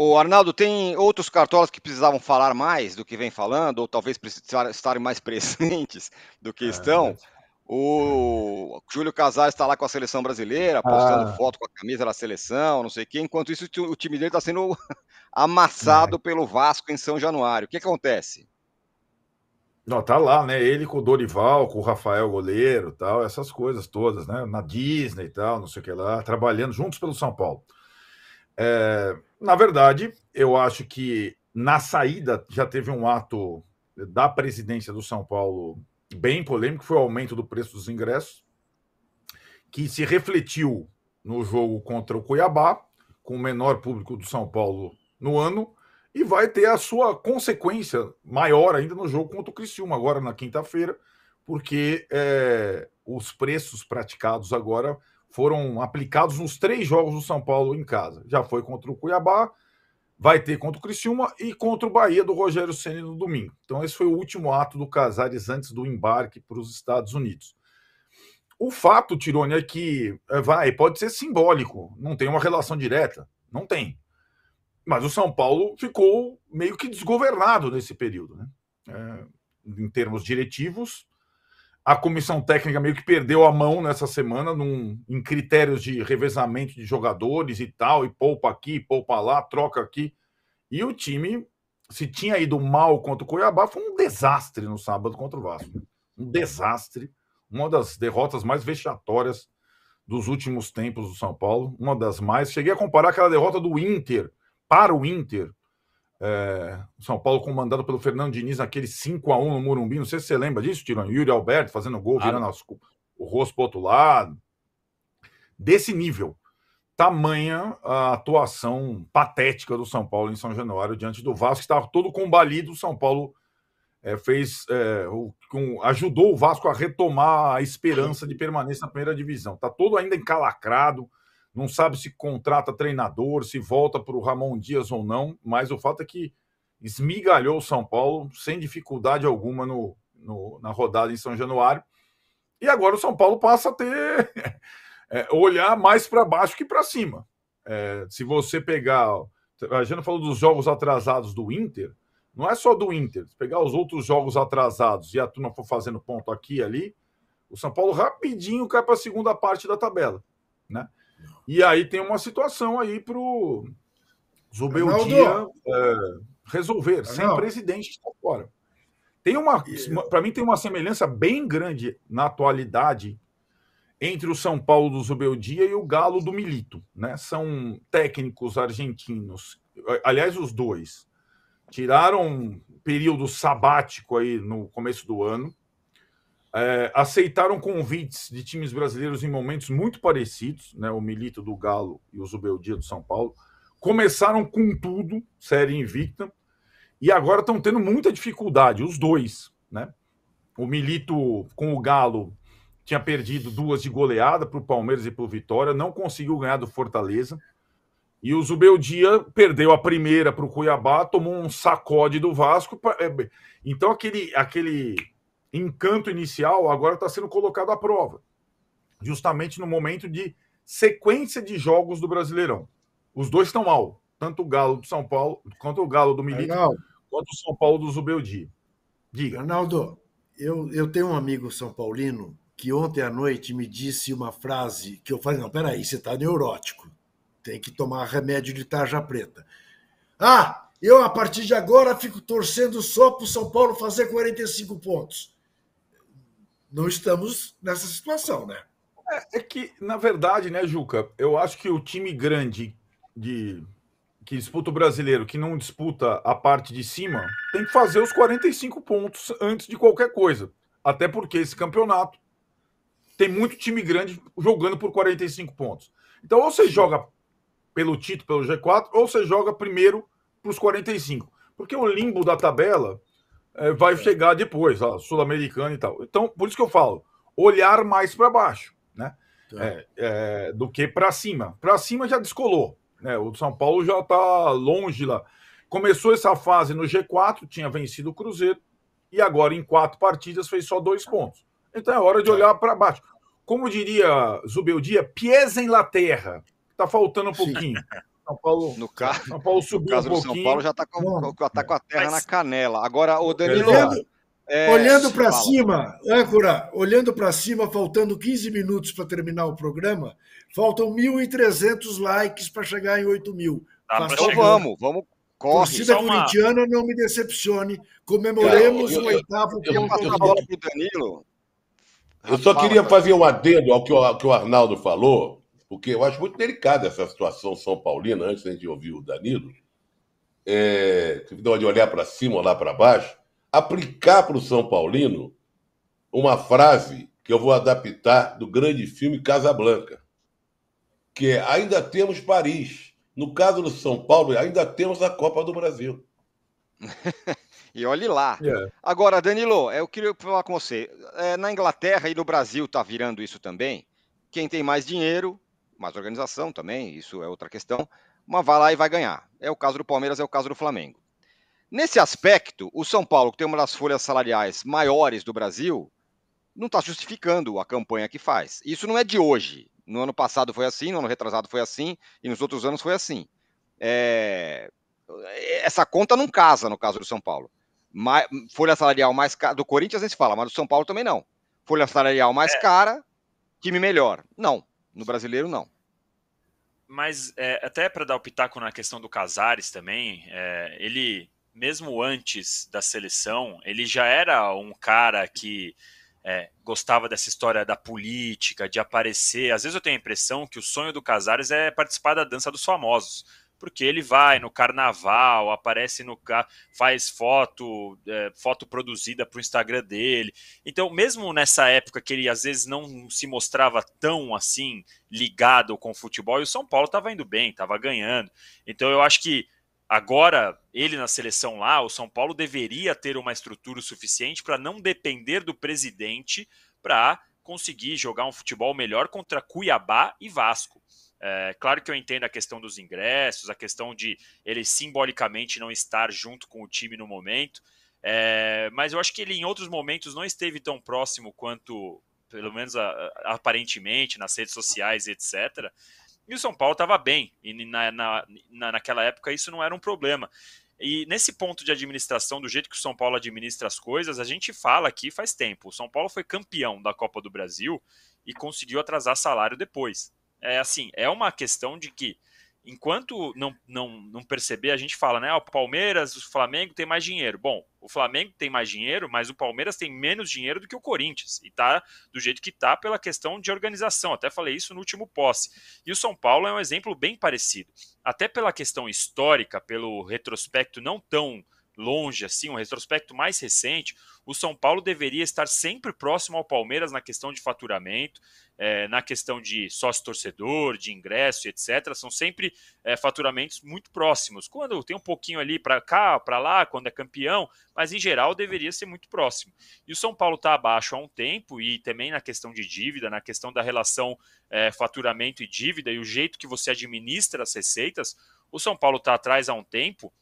O Arnaldo, tem outros cartolas que precisavam falar mais do que vem falando, ou talvez estarem mais presentes do que é estão. O Júlio Casares está lá com a seleção brasileira, postando ah. foto com a camisa da seleção, não sei o quê. Enquanto isso, o time dele está sendo amassado é. pelo Vasco em São Januário. O que acontece? Não, tá lá, né? Ele com o Dorival, com o Rafael Goleiro tal, essas coisas todas, né? Na Disney e tal, não sei o que lá, trabalhando juntos pelo São Paulo. É, na verdade, eu acho que na saída já teve um ato da presidência do São Paulo bem polêmico, foi o aumento do preço dos ingressos, que se refletiu no jogo contra o Cuiabá, com o menor público do São Paulo no ano, e vai ter a sua consequência maior ainda no jogo contra o Criciúma, agora na quinta-feira, porque é, os preços praticados agora foram aplicados nos três jogos do São Paulo em casa. Já foi contra o Cuiabá, vai ter contra o Criciúma e contra o Bahia do Rogério Ceni no domingo. Então esse foi o último ato do Casares antes do embarque para os Estados Unidos. O fato, Tirone, é que eh, vai, pode ser simbólico, não tem uma relação direta, não tem. Mas o São Paulo ficou meio que desgovernado nesse período, né? É, em termos diretivos, a comissão técnica meio que perdeu a mão nessa semana num, em critérios de revezamento de jogadores e tal, e poupa aqui, poupa lá, troca aqui. E o time, se tinha ido mal contra o Cuiabá, foi um desastre no sábado contra o Vasco. Um desastre. Uma das derrotas mais vexatórias dos últimos tempos do São Paulo. Uma das mais. Cheguei a comparar aquela derrota do Inter para o Inter é, São Paulo comandado pelo Fernando Diniz naquele 5 a 1 no Morumbi. Não sei se você lembra disso, Tirão. Yuri Alberto fazendo gol, ah, virando as, o rosto para outro lado. Desse nível. Tamanha a atuação patética do São Paulo em São Januário diante do Vasco, que estava todo combalido. O São Paulo é, fez, é, o, com, ajudou o Vasco a retomar a esperança de permanência na primeira divisão. Está todo ainda encalacrado não sabe se contrata treinador, se volta para o Ramon Dias ou não, mas o fato é que esmigalhou o São Paulo sem dificuldade alguma no, no, na rodada em São Januário. E agora o São Paulo passa a ter é, olhar mais para baixo que para cima. É, se você pegar. A gente falou dos jogos atrasados do Inter, não é só do Inter. Se pegar os outros jogos atrasados e a turma for fazendo ponto aqui e ali, o São Paulo rapidinho cai para a segunda parte da tabela. Né? E aí tem uma situação aí para o Zubeldia é, resolver, sem presidente presidente está fora. Tem uma, para mim tem uma semelhança bem grande na atualidade entre o São Paulo do Zubeldia e o Galo do Milito, né? São técnicos argentinos, aliás os dois tiraram um período sabático aí no começo do ano é, aceitaram convites de times brasileiros em momentos muito parecidos, né? O Milito do Galo e o Zubeldia do São Paulo. Começaram com tudo, série invicta, e agora estão tendo muita dificuldade, os dois, né? O Milito com o Galo tinha perdido duas de goleada para o Palmeiras e para o Vitória, não conseguiu ganhar do Fortaleza. E o Zubeldia perdeu a primeira para o Cuiabá, tomou um sacode do Vasco. É, então, aquele, aquele encanto inicial agora está sendo colocado à prova, justamente no momento de sequência de jogos do Brasileirão. Os dois estão mal, tanto o Galo do São Paulo, quanto o Galo do Milito, Arnaldo, quanto o São Paulo do Zubeldi. Diga. Arnaldo, eu, eu tenho um amigo são paulino que ontem à noite me disse uma frase que eu falei, não, peraí, você está neurótico, tem que tomar remédio de tarja preta. Ah, eu a partir de agora fico torcendo só para o São Paulo fazer 45 pontos não estamos nessa situação, né? É, é, que, na verdade, né, Juca, eu acho que o time grande de que disputa o brasileiro, que não disputa a parte de cima, tem que fazer os 45 pontos antes de qualquer coisa. Até porque esse campeonato tem muito time grande jogando por 45 pontos. Então, ou você Sim. joga pelo título, pelo G4, ou você joga primeiro para os 45. Porque o limbo da tabela é, vai é. chegar depois, sul-americana e tal. Então, por isso que eu falo, olhar mais para baixo, né? Tá. É, é, do que para cima. Para cima já descolou, né? O São Paulo já está longe lá. Começou essa fase no G4, tinha vencido o Cruzeiro e agora em quatro partidas fez só dois pontos. Então é hora de é. olhar para baixo. Como diria Zubeldia, pies em la terra. Tá faltando um pouquinho. São Paulo, no caso, São Paulo subiu no caso um do São Paulo já está com, tá com, a terra Mas... na canela. Agora, o Danilo. Olhando, é... olhando para cima, âncora, olhando para cima, faltando 15 minutos para terminar o programa, faltam 1.300 likes para chegar em 8 mil. então vamos, vamos, Corre, torcida uma... corintiana, não me decepcione. Comemoremos o oitavo eu, eu, Danilo. Eu só queria fazer um adendo ao que o, ao que o Arnaldo falou, porque eu acho muito delicada essa situação São Paulina, antes da gente ouvir o Danilo, é, de olhar para cima, olhar para baixo, aplicar para o São Paulino uma frase que eu vou adaptar do grande filme Casablanca, que é ainda temos Paris. No caso do São Paulo, ainda temos a Copa do Brasil. e olhe lá. Yeah. É. Agora, Danilo, eu queria falar com você. É, na Inglaterra e no Brasil está virando isso também. Quem tem mais dinheiro mais organização também, isso é outra questão, mas vai lá e vai ganhar. É o caso do Palmeiras, é o caso do Flamengo. Nesse aspecto, o São Paulo, que tem uma das folhas salariais maiores do Brasil, não está justificando a campanha que faz. Isso não é de hoje. No ano passado foi assim, no ano retrasado foi assim, e nos outros anos foi assim. É... Essa conta não casa no caso do São Paulo. Folha salarial mais cara. Do Corinthians a gente fala, mas do São Paulo também não. Folha salarial mais é. cara, time melhor. Não. No brasileiro, não. Mas é, até para dar o pitaco na questão do Casares também, é, ele, mesmo antes da seleção, ele já era um cara que é, gostava dessa história da política, de aparecer. Às vezes eu tenho a impressão que o sonho do Casares é participar da dança dos famosos porque ele vai no carnaval, aparece no faz foto, é, foto produzida para o Instagram dele. Então, mesmo nessa época que ele às vezes não se mostrava tão assim ligado com o futebol, e o São Paulo estava indo bem, estava ganhando. Então, eu acho que agora ele na seleção lá, o São Paulo deveria ter uma estrutura suficiente para não depender do presidente para conseguir jogar um futebol melhor contra Cuiabá e Vasco é, claro que eu entendo a questão dos ingressos, a questão de ele simbolicamente não estar junto com o time no momento, é, mas eu acho que ele em outros momentos não esteve tão próximo quanto, pelo menos a, a, aparentemente, nas redes sociais, etc. E o São Paulo estava bem, e na, na, na, naquela época isso não era um problema. E nesse ponto de administração, do jeito que o São Paulo administra as coisas, a gente fala aqui faz tempo. O São Paulo foi campeão da Copa do Brasil e conseguiu atrasar salário depois é assim, é uma questão de que enquanto não, não, não perceber, a gente fala, né? Ah, o Palmeiras, o Flamengo tem mais dinheiro. Bom, o Flamengo tem mais dinheiro, mas o Palmeiras tem menos dinheiro do que o Corinthians. E tá do jeito que tá pela questão de organização. Até falei isso no último posse. E o São Paulo é um exemplo bem parecido. Até pela questão histórica, pelo retrospecto não tão longe, assim, um retrospecto mais recente, o São Paulo deveria estar sempre próximo ao Palmeiras na questão de faturamento, é, na questão de sócio-torcedor, de ingresso, etc. São sempre é, faturamentos muito próximos. Quando tem um pouquinho ali para cá, para lá, quando é campeão, mas em geral deveria ser muito próximo. E o São Paulo está abaixo há um tempo, e também na questão de dívida, na questão da relação é, faturamento e dívida, e o jeito que você administra as receitas, o São Paulo está atrás há um tempo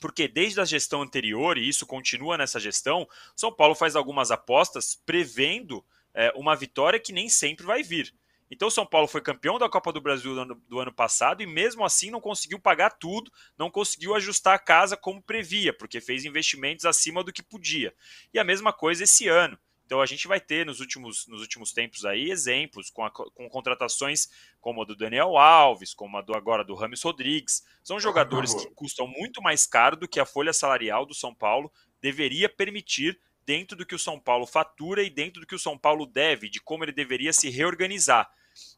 porque desde a gestão anterior, e isso continua nessa gestão, São Paulo faz algumas apostas prevendo é, uma vitória que nem sempre vai vir. Então São Paulo foi campeão da Copa do Brasil do ano, do ano, passado e mesmo assim não conseguiu pagar tudo, não conseguiu ajustar a casa como previa, porque fez investimentos acima do que podia. E a mesma coisa esse ano. Então a gente vai ter nos últimos, nos últimos tempos aí exemplos com, a, com contratações como a do Daniel Alves, como a do agora do Rames Rodrigues. São jogadores que custam muito mais caro do que a folha salarial do São Paulo deveria permitir dentro do que o São Paulo fatura e dentro do que o São Paulo deve, de como ele deveria se reorganizar.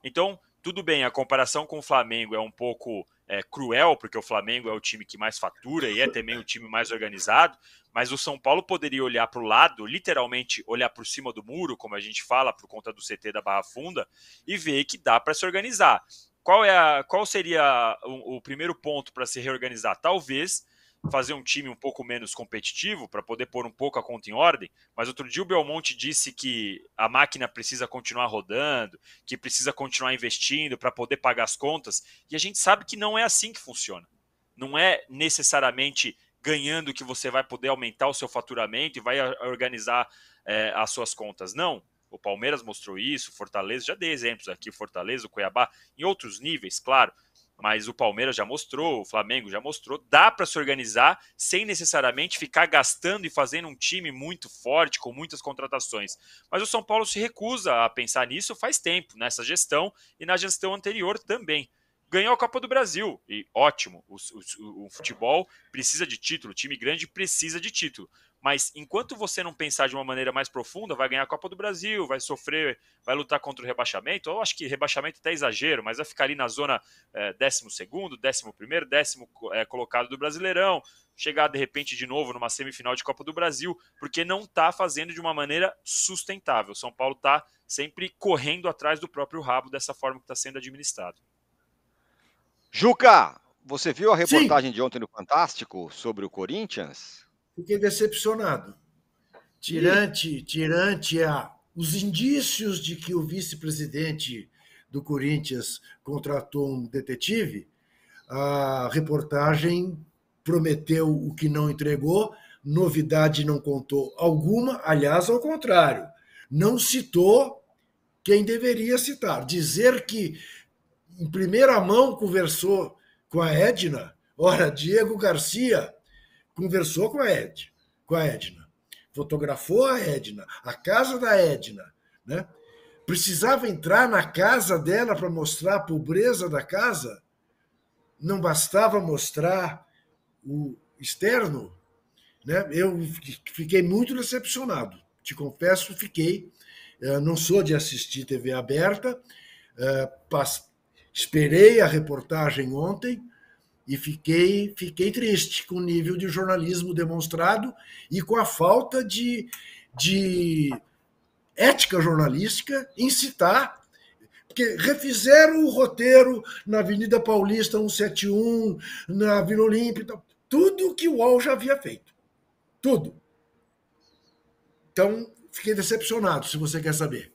Então, tudo bem, a comparação com o Flamengo é um pouco é, cruel, porque o Flamengo é o time que mais fatura e é também o time mais organizado, mas o São Paulo poderia olhar para o lado, literalmente olhar por cima do muro, como a gente fala, por conta do CT da Barra Funda, e ver que dá para se organizar. Qual, é a, qual seria o, o primeiro ponto para se reorganizar? Talvez fazer um time um pouco menos competitivo para poder pôr um pouco a conta em ordem, mas outro dia o Belmonte disse que a máquina precisa continuar rodando, que precisa continuar investindo para poder pagar as contas, e a gente sabe que não é assim que funciona. Não é necessariamente ganhando que você vai poder aumentar o seu faturamento e vai organizar é, as suas contas. Não. O Palmeiras mostrou isso, Fortaleza, já dei exemplos aqui, Fortaleza, o Cuiabá, em outros níveis, claro, mas o Palmeiras já mostrou, o Flamengo já mostrou, dá para se organizar sem necessariamente ficar gastando e fazendo um time muito forte, com muitas contratações. Mas o São Paulo se recusa a pensar nisso faz tempo, nessa gestão e na gestão anterior também ganhou a Copa do Brasil. E ótimo, o, o, o, futebol precisa de título, o time grande precisa de título. Mas enquanto você não pensar de uma maneira mais profunda, vai ganhar a Copa do Brasil, vai sofrer, vai lutar contra o rebaixamento. Eu acho que rebaixamento até é exagero, mas vai ficar ali na zona 12, eh, 11, décimo eh, colocado do Brasileirão, chegar de repente de novo numa semifinal de Copa do Brasil, porque não está fazendo de uma maneira sustentável. São Paulo está sempre correndo atrás do próprio rabo dessa forma que está sendo administrado. Juca, você viu a reportagem Sim. de ontem no Fantástico sobre o Corinthians? Fiquei decepcionado. Tirante, tirante a os indícios de que o vice-presidente do Corinthians contratou um detetive, a reportagem prometeu o que não entregou, novidade não contou alguma, aliás, ao contrário, não citou quem deveria citar. Dizer que em primeira mão conversou com a Edna. Ora, Diego Garcia conversou com a, Ed, com a Edna, fotografou a Edna, a casa da Edna, né? Precisava entrar na casa dela para mostrar a pobreza da casa? Não bastava mostrar o externo? Né? Eu fiquei muito decepcionado, te confesso, fiquei. Eh, não sou de assistir TV aberta, eh, Esperei a reportagem ontem e fiquei, fiquei triste com o nível de jornalismo demonstrado e com a falta de, de ética jornalística incitar. Porque refizeram o roteiro na Avenida Paulista 171, na Vila Olímpica, tudo que o UOL já havia feito. Tudo. Então, fiquei decepcionado, se você quer saber.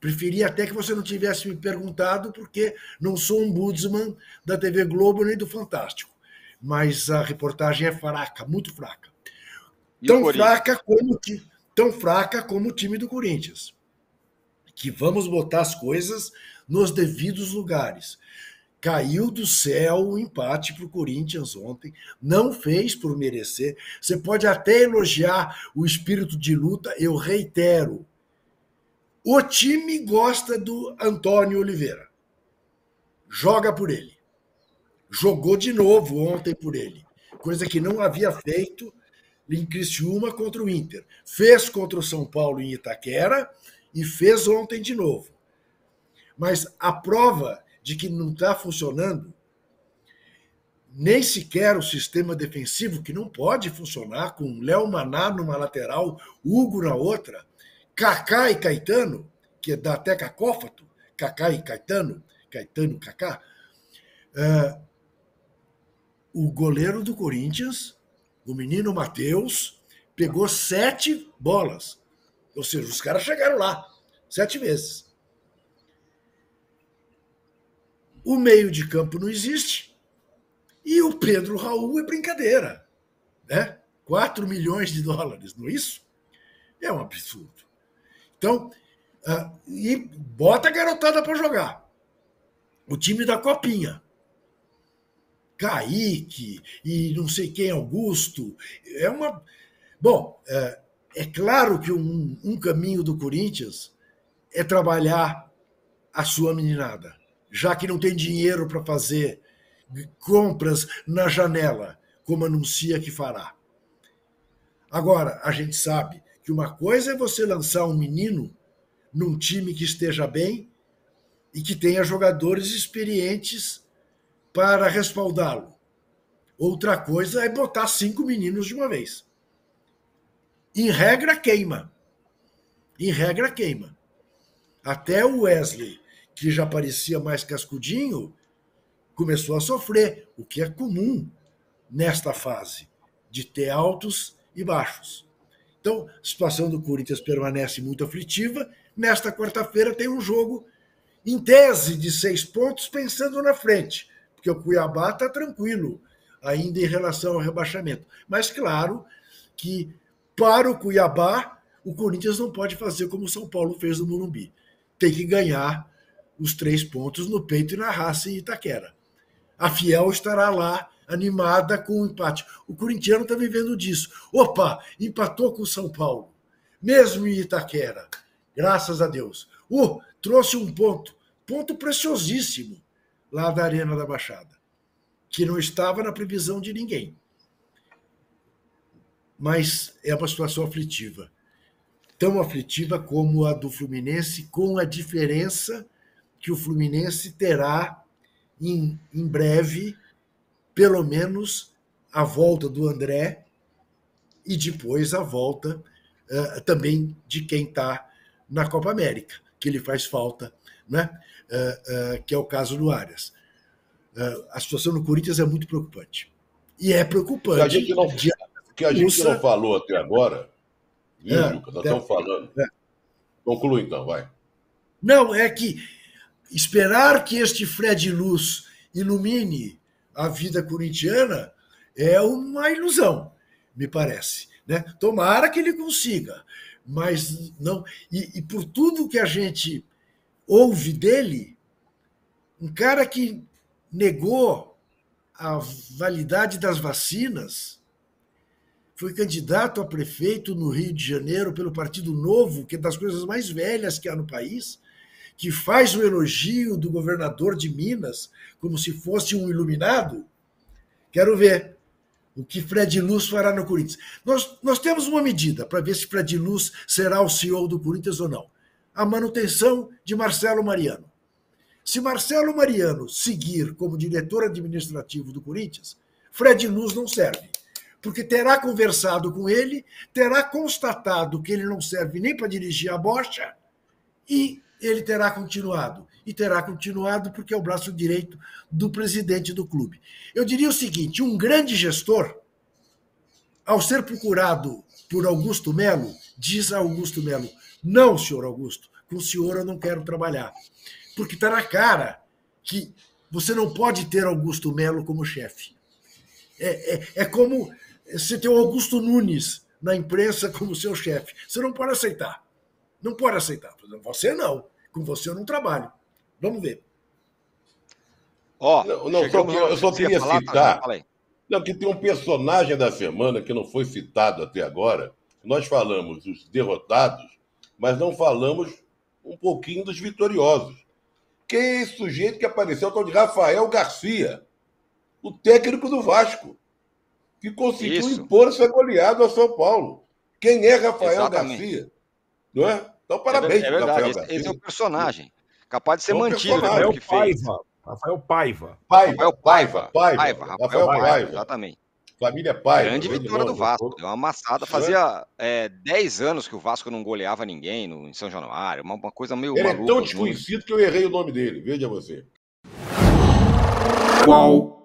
Preferia até que você não tivesse me perguntado, porque não sou um budsman da TV Globo nem do Fantástico. Mas a reportagem é fraca, muito fraca. tão fraca, como, tão fraca como o time do Corinthians. Que vamos botar as coisas nos devidos lugares. Caiu do céu o empate para o Corinthians ontem, não fez por merecer. Você pode até elogiar o espírito de luta, eu reitero, o time gosta do Antônio Oliveira. Joga por ele. Jogou de novo ontem por ele, coisa que não havia feito em Criciúma contra o Inter. Fez contra o São Paulo em Itaquera e fez ontem de novo. Mas a prova de que não está funcionando nem sequer o sistema defensivo, que não pode funcionar com Léo Maná numa lateral, Hugo na outra, Cacá e Caetano, que dá até cacófato, Cacá e Caetano, Caetano Cacá, eh, o goleiro do Corinthians, o menino Matheus, pegou sete bolas. Ou seja, os caras chegaram lá sete vezes. O meio de campo não existe. E o Pedro Raul é brincadeira. Né? 4 milhões de dólares, não é isso? É um absurdo. Então, uh, e bota a garotada para jogar. O time da Copinha. Kaique e não sei quem, Augusto. É uma. Bom, é, é claro que um, um, caminho do Corinthians é trabalhar a sua meninada, já que não tem dinheiro para fazer compras na janela, como anuncia que fará. Agora, a gente sabe que uma coisa é você lançar um menino num time que esteja bem e que tenha jogadores experientes para respaldá-lo. Outra coisa é botar cinco meninos de uma vez. Em regra, queima. Em regra, queima. Até o Wesley, que já parecia mais cascudinho, começou a sofrer, o que é comum nesta fase de ter altos e baixos. Então, a situação do Corinthians permanece muito aflitiva. Nesta quarta-feira tem um jogo, em tese, de seis pontos, pensando na frente, porque o Cuiabá está tranquilo ainda em relação ao rebaixamento. Mas, claro, que para o Cuiabá, o Corinthians não pode fazer como o São Paulo fez no Morumbi. Tem que ganhar os três pontos no peito e na raça em Itaquera. A Fiel estará lá animada com o empate. O corintiano está vivendo disso. Opa, empatou com o São Paulo, mesmo em Itaquera. Graças a Deus. Uh, trouxe um ponto, ponto preciosíssimo lá da Arena da Baixada, que não estava na previsão de ninguém. Mas é uma situação aflitiva. Tão aflitiva como a do Fluminense, com a diferença que o Fluminense terá em, em breve pelo menos a volta do André e depois a volta uh, também de quem está na Copa América, que ele faz falta, né? Uh, uh, que é o caso do Arias. a situação no Corinthians é muito preocupante. E é preocupante. a gente não, de... que a gente não falou até agora, viu, é, Lucas? Nós é, estamos falando. É. Conclui então, vai. Não, é que esperar que este Fred Luz ilumine a vida corintiana é uma ilusão, me parece. Né? Tomara que ele consiga, mas não. E, e por tudo que a gente ouve dele, um cara que negou a validade das vacinas, foi candidato a prefeito no Rio de Janeiro pelo Partido Novo, que é das coisas mais velhas que há no país, que faz o elogio do governador de Minas como se fosse um iluminado? Quero ver o que Fred Luz fará no Corinthians. Nós, nós temos uma medida para ver se Fred Luz será o CEO do Corinthians ou não: a manutenção de Marcelo Mariano. Se Marcelo Mariano seguir como diretor administrativo do Corinthians, Fred Luz não serve porque terá conversado com ele, terá constatado que ele não serve nem para dirigir a bocha e ele terá continuado. E terá continuado porque é o braço direito do presidente do clube. Eu diria o seguinte: um grande gestor, ao ser procurado por Augusto Melo, diz a Augusto Melo: não, senhor Augusto, com o senhor eu não quero trabalhar. Porque está na cara que você não pode ter Augusto Melo como chefe. É, é, é como você ter o Augusto Nunes na imprensa como seu chefe. Você não pode aceitar. Não pode aceitar. Você não. Com você eu não trabalho. Vamos ver. Ó, oh, não, não eu só queria falar, citar. Tá, não, que tem um personagem da semana que não foi citado até agora. Nós falamos dos derrotados, mas não falamos um pouquinho dos vitoriosos. quem é esse sujeito que apareceu, o de Rafael Garcia, o técnico do Vasco, que conseguiu Isso. impor essa goleada ao São Paulo. Quem é Rafael Exatamente. Garcia? Não é? Então, parabéns. É verdade, Rafael, esse, é o personagem. Capaz de ser é mantido. É o que fez. Paiva. Rafael Paiva. Paiva. Rafael Paiva. Paiva. Paiva. Rafael Paiva. Exatamente. Família Paiva. Grande vitória do Vasco. Deu uma amassada. Fazia 10 é, anos que o Vasco não goleava ninguém no, em São Januário. Uma, uma coisa meio. Ele é maluca, é tão desconhecido que eu errei o nome dele. Veja você. Qual